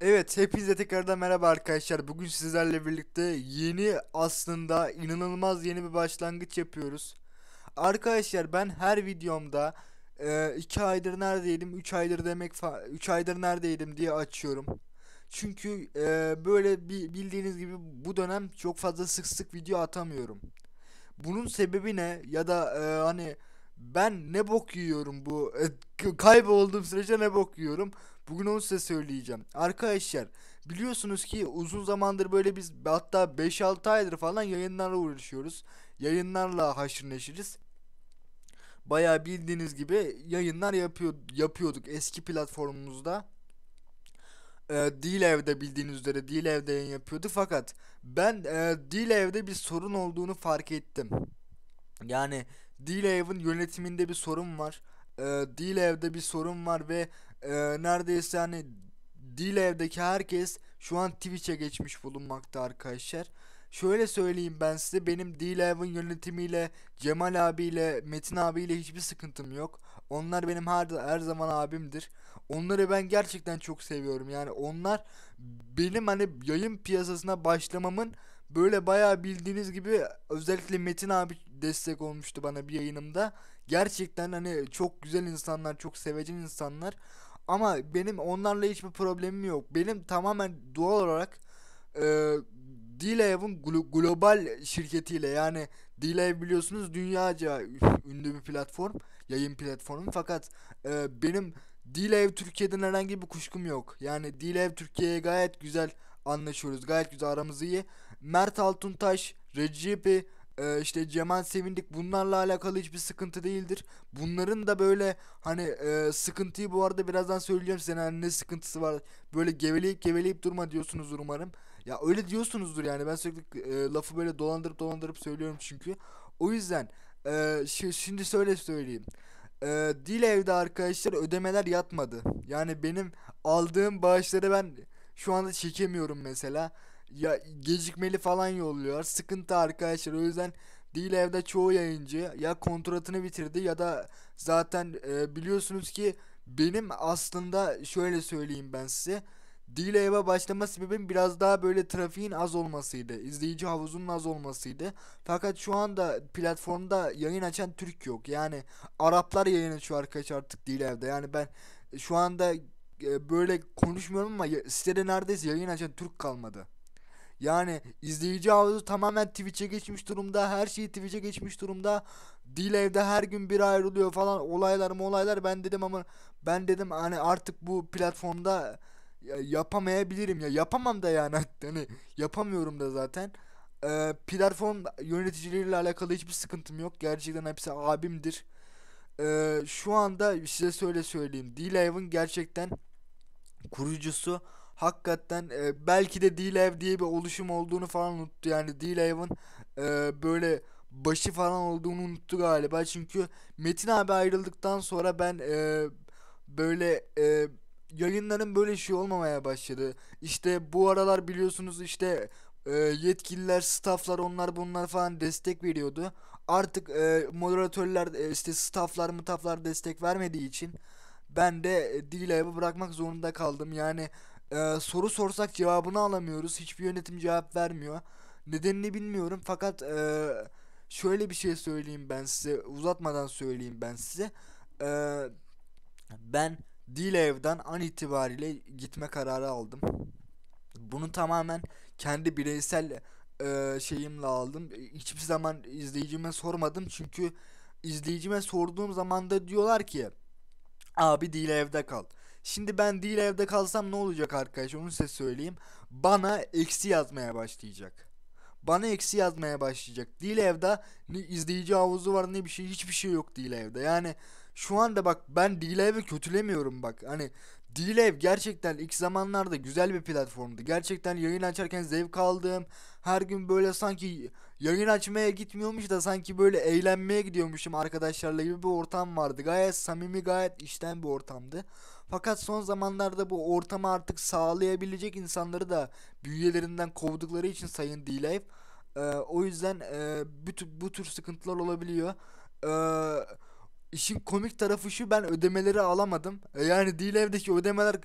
Evet hepinize tekrardan merhaba arkadaşlar. Bugün sizlerle birlikte yeni aslında inanılmaz yeni bir başlangıç yapıyoruz. Arkadaşlar ben her videomda 2 e, aydır neredeydim 3 aydır demek 3 aydır neredeydim diye açıyorum. Çünkü e, böyle bir bildiğiniz gibi bu dönem çok fazla sık sık video atamıyorum. Bunun sebebi ne ya da e, hani ben ne bok yiyorum bu e, kayboldum sürece ne bok yiyorum Bugün onu size söyleyeceğim. Arkadaşlar biliyorsunuz ki uzun zamandır böyle biz hatta 5-6 aydır falan yayınlarla uğraşıyoruz. Yayınlarla haşır neşiriz. Baya bildiğiniz gibi yayınlar yapıyor, yapıyorduk eski platformumuzda. Ee, değil evde bildiğiniz üzere değil evde yayın yapıyordu fakat ben e, değil evde bir sorun olduğunu fark ettim. Yani değil evin yönetiminde bir sorun var. Ee, değil evde bir sorun var ve e, neredeyse hani dil evdeki herkes şu an Twitch'e geçmiş bulunmakta arkadaşlar. Şöyle söyleyeyim ben size benim D-Live'ın yönetimiyle Cemal abiyle Metin abiyle hiçbir sıkıntım yok. Onlar benim her, her zaman abimdir. Onları ben gerçekten çok seviyorum. Yani onlar benim hani yayın piyasasına başlamamın böyle bayağı bildiğiniz gibi özellikle Metin abi destek olmuştu bana bir yayınımda. Gerçekten hani çok güzel insanlar, çok sevecen insanlar. Ama benim onlarla hiçbir problemim yok. Benim tamamen doğal olarak e, D-Live'ın global şirketiyle yani D-Live biliyorsunuz dünyaca ünlü bir platform, yayın platformu. Fakat e, benim D-Live Türkiye'den herhangi bir kuşkum yok. Yani D-Live Türkiye'ye gayet güzel anlaşıyoruz. Gayet güzel aramız iyi. Mert Altuntaş, Recep ee, işte Cemal Sevindik bunlarla alakalı hiçbir sıkıntı değildir. Bunların da böyle hani e, sıkıntıyı bu arada birazdan söyleyeceğim size hani ne sıkıntısı var. Böyle geveleyip geveleyip durma diyorsunuzdur umarım. Ya öyle diyorsunuzdur yani ben sürekli e, lafı böyle dolandırıp dolandırıp söylüyorum çünkü. O yüzden e, şimdi söyle söyleyeyim. E, dil evde arkadaşlar ödemeler yatmadı. Yani benim aldığım bağışları ben şu anda çekemiyorum mesela ya gecikmeli falan yolluyor. Sıkıntı arkadaşlar. O yüzden değil evde çoğu yayıncı ya kontratını bitirdi ya da zaten e, biliyorsunuz ki benim aslında şöyle söyleyeyim ben size. D-Live'a başlama sebebim biraz daha böyle trafiğin az olmasıydı. izleyici havuzunun az olmasıydı. Fakat şu anda platformda yayın açan Türk yok. Yani Araplar yayın açıyor arkadaşlar artık d evde Yani ben şu anda e, böyle konuşmuyorum ama sitede neredeyse yayın açan Türk kalmadı. Yani izleyici havuzu tamamen Twitch'e geçmiş durumda. Her şey Twitch'e geçmiş durumda. Dil evde her gün bir ayrılıyor falan olaylar mı olaylar ben dedim ama ben dedim hani artık bu platformda yapamayabilirim ya yapamam da yani hani yapamıyorum da zaten e, platform yöneticileriyle alakalı hiçbir sıkıntım yok. Gerçekten hepsi abimdir. E, şu anda size söyle söyleyeyim. D-Live'ın gerçekten kurucusu hakikaten e, belki de D-Live diye bir oluşum olduğunu falan unuttu. Yani D-Live'ın e, böyle başı falan olduğunu unuttu galiba. Çünkü Metin abi ayrıldıktan sonra ben e, böyle e, yayınların böyle şey olmamaya başladı. İşte bu aralar biliyorsunuz işte e, yetkililer, stafflar onlar bunlar falan destek veriyordu. Artık e, moderatörler e, işte stafflar mutaflar destek vermediği için ben de e, D-Live'ı bırakmak zorunda kaldım. Yani e, soru sorsak cevabını alamıyoruz. Hiçbir yönetim cevap vermiyor. Nedenini bilmiyorum fakat e, şöyle bir şey söyleyeyim ben size uzatmadan söyleyeyim ben size. E, ben Dilev'den an itibariyle gitme kararı aldım. Bunu tamamen kendi bireysel e, şeyimle aldım. Hiçbir zaman izleyicime sormadım çünkü izleyicime sorduğum zaman da diyorlar ki abi değil evde kal. Şimdi ben değil evde kalsam ne olacak arkadaş onu size söyleyeyim. Bana eksi yazmaya başlayacak. Bana eksi yazmaya başlayacak. Değil evde ne izleyici havuzu var ne bir şey hiçbir şey yok değil evde. Yani şu anda bak ben evi kötülemiyorum bak. Hani Dilev gerçekten ilk zamanlarda güzel bir platformdu. Gerçekten yayın açarken zevk aldığım, her gün böyle sanki yayın açmaya gitmiyormuş da sanki böyle eğlenmeye gidiyormuşum arkadaşlarla gibi bir ortam vardı. Gayet samimi, gayet işten bir ortamdı. Fakat son zamanlarda bu ortamı artık sağlayabilecek insanları da büyüyelerinden kovdukları için Sayın Dilev. Ee, o yüzden e, bu, bu tür sıkıntılar olabiliyor. Eee işin komik tarafı şu ben ödemeleri alamadım. E, yani değil evdeki ödemeler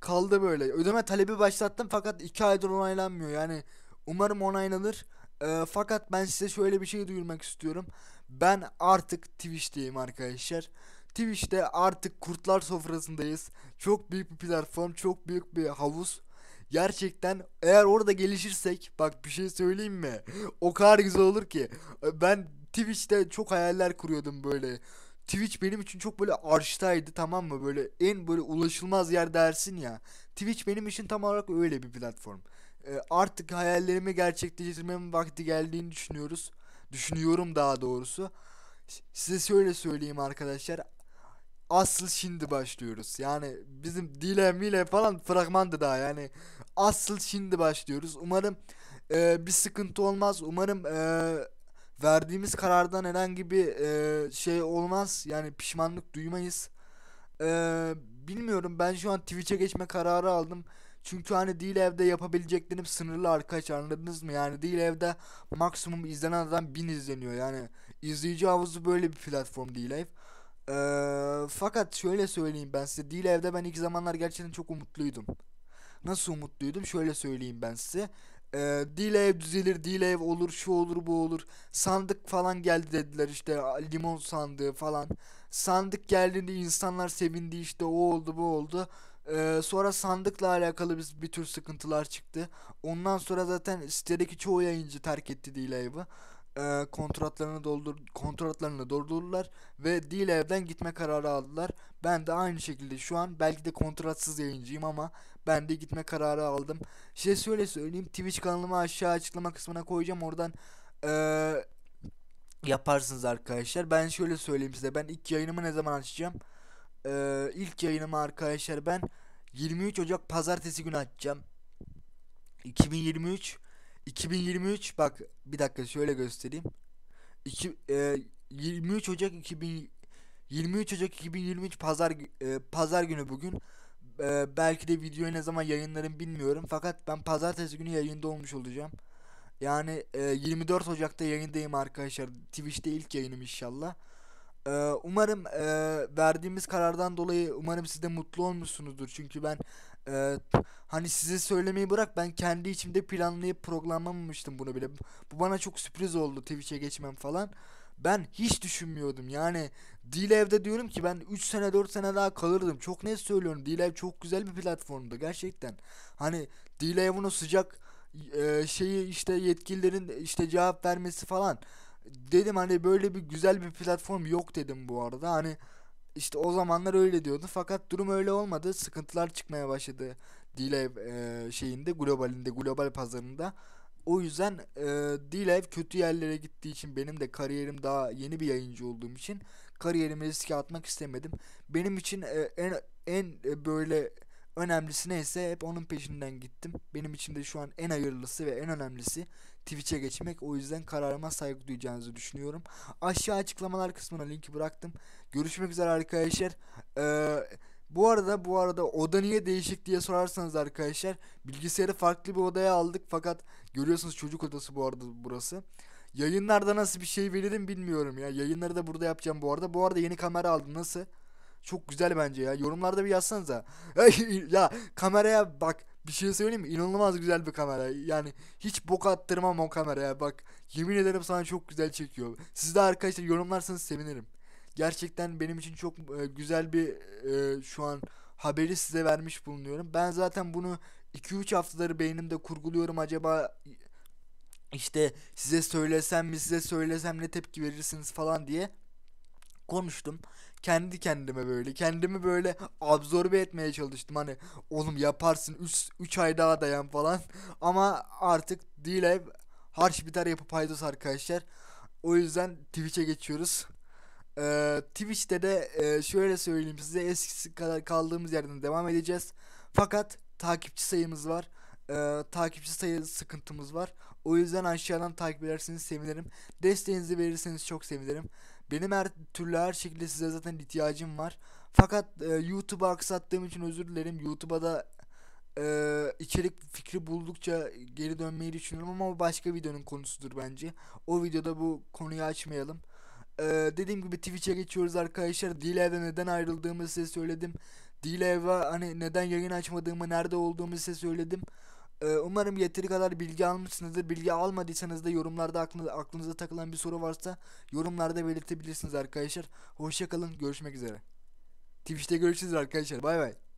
kaldı böyle. Ödeme talebi başlattım fakat 2 aydır onaylanmıyor. Yani umarım onaylanır. E, fakat ben size şöyle bir şey duyurmak istiyorum. Ben artık Twitch'teyim arkadaşlar. Twitch'te artık kurtlar sofrasındayız. Çok büyük bir platform, çok büyük bir havuz. Gerçekten eğer orada gelişirsek bak bir şey söyleyeyim mi? O kadar güzel olur ki. E, ben Twitch'te çok hayaller kuruyordum böyle. Twitch benim için çok böyle arştaydı tamam mı? Böyle en böyle ulaşılmaz yer dersin ya. Twitch benim için tam olarak öyle bir platform. Ee, artık hayallerimi gerçekleştirmemin vakti geldiğini düşünüyoruz. Düşünüyorum daha doğrusu. Size şöyle söyleyeyim arkadaşlar. Asıl şimdi başlıyoruz. Yani bizim dile mile falan fragmandı daha yani. Asıl şimdi başlıyoruz. Umarım e, bir sıkıntı olmaz. Umarım e, verdiğimiz karardan herhangi bir e, şey olmaz. Yani pişmanlık duymayız. E, bilmiyorum ben şu an Twitch'e geçme kararı aldım. Çünkü hani değil evde yapabileceklerim sınırlı arkadaşlar anladınız mı? Yani değil evde maksimum izlenen adam 1000 izleniyor. Yani izleyici havuzu böyle bir platform değil ev. Ee, fakat şöyle söyleyeyim ben size değil evde ben ilk zamanlar gerçekten çok umutluydum. Nasıl umutluydum? Şöyle söyleyeyim ben size e, D-Lave düzelir, D-Lave olur, şu olur, bu olur. Sandık falan geldi dediler işte limon sandığı falan. Sandık geldiğinde insanlar sevindi işte o oldu bu oldu. Ee, sonra sandıkla alakalı biz bir tür sıkıntılar çıktı. Ondan sonra zaten sitedeki çoğu yayıncı terk etti D-Lave'ı e, kontratlarını doldur kontratlarını doldurdular ve değil evden gitme kararı aldılar. Ben de aynı şekilde şu an belki de kontratsız yayıncıyım ama ben de gitme kararı aldım. Size şöyle söyleyeyim Twitch kanalımı aşağı açıklama kısmına koyacağım oradan e, yaparsınız arkadaşlar. Ben şöyle söyleyeyim size ben ilk yayınımı ne zaman açacağım? E, ilk yayınımı arkadaşlar ben 23 Ocak pazartesi günü açacağım. 2023 2023 bak bir dakika şöyle göstereyim. 2 e, 23 Ocak 2000 23 Ocak 2023 pazar e, pazar günü bugün. E, belki de videoyu ne zaman yayınlarım bilmiyorum fakat ben pazartesi günü yayında olmuş olacağım. Yani e, 24 Ocak'ta yayındayım arkadaşlar. Twitch'te ilk yayınım inşallah. E, umarım e, verdiğimiz karardan dolayı umarım siz de mutlu olmuşsunuzdur. Çünkü ben e, hani size söylemeyi bırak ben kendi içimde planlayıp programlamamıştım bunu bile. Bu bana çok sürpriz oldu Twitch'e geçmem falan. Ben hiç düşünmüyordum yani Deal Ev'de diyorum ki ben 3 sene 4 sene daha kalırdım çok net söylüyorum Deal çok güzel bir platformdu gerçekten Hani Deal o sıcak e, şeyi işte yetkililerin işte cevap vermesi falan Dedim hani böyle bir güzel bir platform yok dedim bu arada hani işte o zamanlar öyle diyordu fakat durum öyle olmadı. Sıkıntılar çıkmaya başladı. D-Live e, şeyinde globalinde global pazarında. O yüzden e, D-Live kötü yerlere gittiği için benim de kariyerim daha yeni bir yayıncı olduğum için kariyerimi riske atmak istemedim. Benim için e, en en e, böyle önemlisi neyse hep onun peşinden gittim. Benim için de şu an en hayırlısı ve en önemlisi Twitch'e geçmek. O yüzden kararıma saygı duyacağınızı düşünüyorum. Aşağı açıklamalar kısmına linki bıraktım. Görüşmek üzere arkadaşlar. Ee, bu arada bu arada oda niye değişik diye sorarsanız arkadaşlar bilgisayarı farklı bir odaya aldık fakat görüyorsunuz çocuk odası bu arada burası. Yayınlarda nasıl bir şey veririm bilmiyorum ya. Yayınları da burada yapacağım bu arada. Bu arada yeni kamera aldım nasıl? Çok güzel bence ya. Yorumlarda bir yazsanıza. ya kameraya bak bir şey söyleyeyim mi? İnanılmaz güzel bir kamera. Yani hiç bok attırmam o kameraya. Bak yemin ederim sana çok güzel çekiyor. Siz de arkadaşlar yorumlarsanız sevinirim. Gerçekten benim için çok e, güzel bir e, şu an haberi size vermiş bulunuyorum. Ben zaten bunu 2-3 haftaları beynimde kurguluyorum. Acaba işte size söylesem mi size söylesem ne tepki verirsiniz falan diye konuştum. Kendi kendime böyle kendimi böyle absorbe etmeye çalıştım. Hani oğlum yaparsın 3 ay daha dayan falan. Ama artık değil ev harç biter yapıp paydos arkadaşlar. O yüzden Twitch'e geçiyoruz. Ee, Twitch'te de e, şöyle söyleyeyim size eskisi kadar kaldığımız yerden devam edeceğiz. Fakat takipçi sayımız var. Ee, takipçi sayısı sıkıntımız var. O yüzden aşağıdan takip ederseniz sevinirim. Desteğinizi verirseniz çok sevinirim. Benim her türlü her şekilde size zaten ihtiyacım var. Fakat e, YouTube'a aksattığım için özür dilerim. YouTube'a da e, içerik fikri buldukça geri dönmeyi düşünüyorum ama o başka videonun konusudur bence. O videoda bu konuyu açmayalım. E, dediğim gibi Twitch'e geçiyoruz arkadaşlar. Dilev'e neden ayrıldığımı size söyledim. Dilev'e hani neden yayın açmadığımı, nerede olduğumu size söyledim. Ee, umarım yeteri kadar bilgi almışsınızdır. Bilgi almadıysanız da yorumlarda aklınıza, aklınıza takılan bir soru varsa yorumlarda belirtebilirsiniz arkadaşlar. Hoşçakalın. Görüşmek üzere. Twitch'te görüşürüz arkadaşlar. Bay bay.